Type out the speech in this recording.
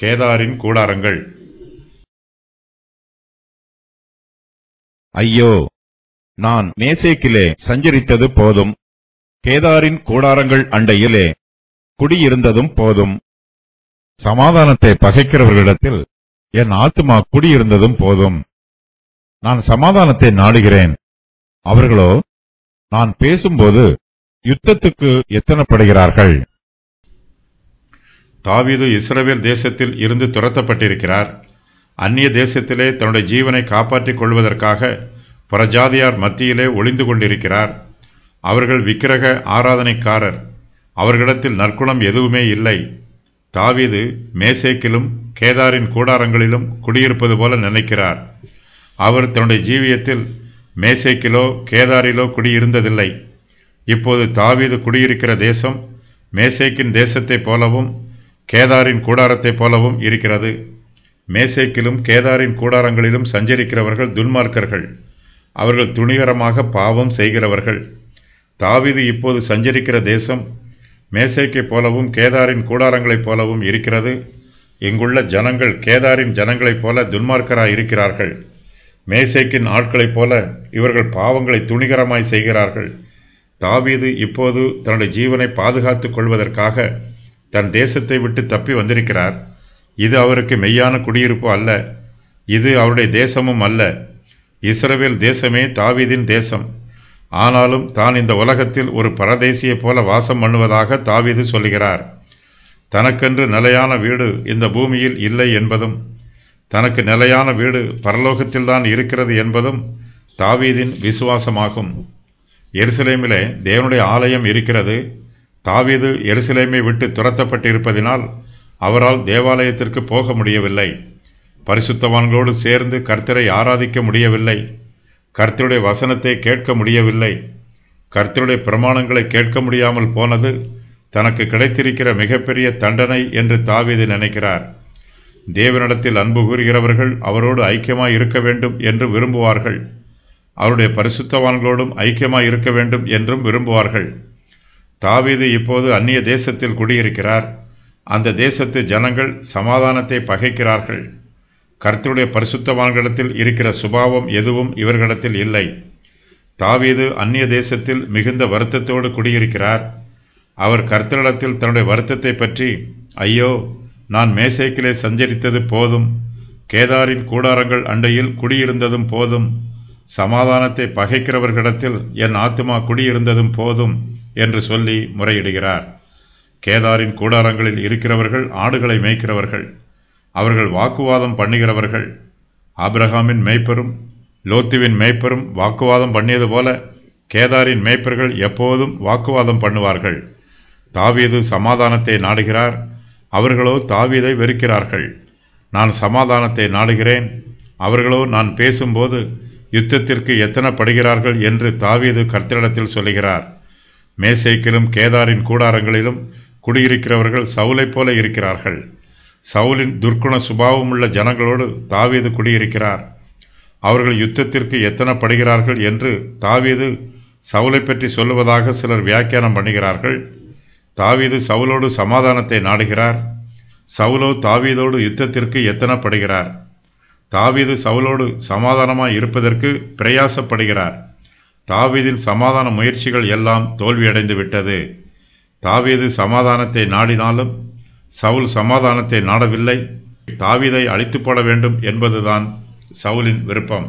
கேதாரின் கூடாரங்கள் ஐயோ நான் நேசேக்கிலே சஞ்சரித்தது போதும் கேதாரின் கூடாரங்கள் அண்டையிலே குடியிருந்ததும் போதும் சமாதானத்தை பகைக்கிறவர்களிடத்தில் என் ஆத்மா குடியிருந்ததும் போதும் நான் சமாதானத்தை நாடுகிறேன் அவர்களோ நான் பேசும்போது யுத்தத்துக்கு எத்தனப்படுகிறார்கள் தாவீது இஸ்ரவேல் தேசத்தில் இருந்து துரத்தப்பட்டிருக்கிறார் அந்நிய தேசத்திலே தன்னுடைய ஜீவனை காப்பாற்றிக் கொள்வதற்காக புறஜாதியார் மத்தியிலே ஒளிந்து கொண்டிருக்கிறார் அவர்கள் விக்கிரக ஆராதனைக்காரர் அவர்களிடத்தில் நற்குணம் எதுவுமே இல்லை தாவீது மேசேக்கிலும் கேதாரின் கூடாரங்களிலும் குடியிருப்பது போல நினைக்கிறார் அவர் தன்னுடைய ஜீவியத்தில் மேசேக்கிலோ கேதாரிலோ குடியிருந்ததில்லை இப்போது தாவீது குடியிருக்கிற தேசம் மேசேக்கின் தேசத்தைப் போலவும் கேதாரின் கூடாரத்தைப் போலவும் இருக்கிறது மேசேக்கிலும் கேதாரின் கூடாரங்களிலும் சஞ்சரிக்கிறவர்கள் துன்மார்க்கர்கள் அவர்கள் துணிகரமாக பாவம் செய்கிறவர்கள் தாவிது இப்போது சஞ்சரிக்கிற தேசம் மேசைக்கைப் போலவும் கேதாரின் கூடாரங்களைப் போலவும் இருக்கிறது இங்குள்ள ஜனங்கள் கேதாரின் ஜனங்களைப் போல துன்மார்க்கராக இருக்கிறார்கள் மேசைக்கின் ஆட்களைப் போல இவர்கள் பாவங்களை துணிகரமாய் செய்கிறார்கள் தாவீது இப்போது தன்னுடைய ஜீவனை பாதுகாத்துக் கொள்வதற்காக தன் தேசத்தை விட்டு தப்பி வந்திருக்கிறார் இது அவருக்கு மெய்யான குடியிருப்பு அல்ல இது அவருடைய தேசமும் அல்ல இஸ்ரவேல் தேசமே தாவீதின் தேசம் ஆனாலும் தான் இந்த உலகத்தில் ஒரு பரதேசியைப் போல வாசம் பண்ணுவதாக தாவீது சொல்லுகிறார் தனக்கென்று நிலையான வீடு இந்த பூமியில் இல்லை என்பதும் தனக்கு நிலையான வீடு பரலோகத்தில்தான் இருக்கிறது என்பதும் தாவீதின் விசுவாசமாகும் எருசலேமிலே தேவனுடைய ஆலயம் இருக்கிறது தாவீது எருசலேமை விட்டு துரத்தப்பட்டிருப்பதினால் அவரால் தேவாலயத்திற்கு போக முடியவில்லை பரிசுத்தவான்களோடு சேர்ந்து கர்த்தரை ஆராதிக்க முடியவில்லை கர்த்தருடைய வசனத்தை கேட்க முடியவில்லை கர்த்தருடைய பிரமாணங்களை கேட்க முடியாமல் போனது தனக்கு கிடைத்திருக்கிற மிகப்பெரிய தண்டனை என்று தாவீது நினைக்கிறார் தேவனிடத்தில் அன்பு கூறுகிறவர்கள் அவரோடு ஐக்கியமாய் இருக்க வேண்டும் என்று விரும்புவார்கள் அவருடைய பரிசுத்தவான்களோடும் ஐக்கியமாய் இருக்க வேண்டும் என்றும் விரும்புவார்கள் தாவீது இப்போது அந்நிய தேசத்தில் குடியிருக்கிறார் அந்த தேசத்து ஜனங்கள் சமாதானத்தை பகைக்கிறார்கள் கர்த்தருடைய பரிசுத்தவான்களிடத்தில் இருக்கிற சுபாவம் எதுவும் இவர்களிடத்தில் இல்லை தாவீது அந்நிய தேசத்தில் மிகுந்த வருத்தத்தோடு குடியிருக்கிறார் அவர் கர்த்தரிடத்தில் தன்னுடைய வருத்தத்தை பற்றி ஐயோ நான் மேசைக்கிலே சஞ்சரித்தது போதும் கேதாரின் கூடாரங்கள் அண்டையில் குடியிருந்ததும் போதும் சமாதானத்தை பகைக்கிறவர்களிடத்தில் என் ஆத்மா குடியிருந்ததும் போதும் என்று சொல்லி முறையிடுகிறார் கேதாரின் கூடாரங்களில் இருக்கிறவர்கள் ஆடுகளை மேய்க்கிறவர்கள் அவர்கள் வாக்குவாதம் பண்ணுகிறவர்கள் ஆப்ரஹாமின் மேய்ப்பரும் லோத்துவின் மேய்ப்பரும் வாக்குவாதம் பண்ணியது போல கேதாரின் மேய்ப்பர்கள் எப்போதும் வாக்குவாதம் பண்ணுவார்கள் தாவீது சமாதானத்தை நாடுகிறார் அவர்களோ தாவீதை வெறுக்கிறார்கள் நான் சமாதானத்தை நாடுகிறேன் அவர்களோ நான் பேசும்போது யுத்தத்திற்கு எத்தனைப்படுகிறார்கள் என்று தாவீது கர்த்தரிடத்தில் சொல்கிறார் மேசேக்கிலும் கேதாரின் கூடாரங்களிலும் குடியிருக்கிறவர்கள் சவுலைப் போல இருக்கிறார்கள் சவுலின் துர்க்குண சுபாவமுள்ள ஜனங்களோடு தாவீது குடியிருக்கிறார் அவர்கள் யுத்தத்திற்கு படுகிறார்கள் என்று தாவீது சவுலை பற்றி சொல்லுவதாக சிலர் வியாக்கியானம் பண்ணுகிறார்கள் தாவீது சவுலோடு சமாதானத்தை நாடுகிறார் சவுலோ தாவீதோடு யுத்தத்திற்கு படுகிறார் தாவீது சவுலோடு சமாதானமாக இருப்பதற்கு பிரயாசப்படுகிறார் தாவீதின் சமாதான முயற்சிகள் எல்லாம் தோல்வியடைந்து விட்டது தாவீது சமாதானத்தை நாடினாலும் சவுல் சமாதானத்தை நாடவில்லை தாவீதை அழித்து போட வேண்டும் என்பதுதான் சவுலின் விருப்பம்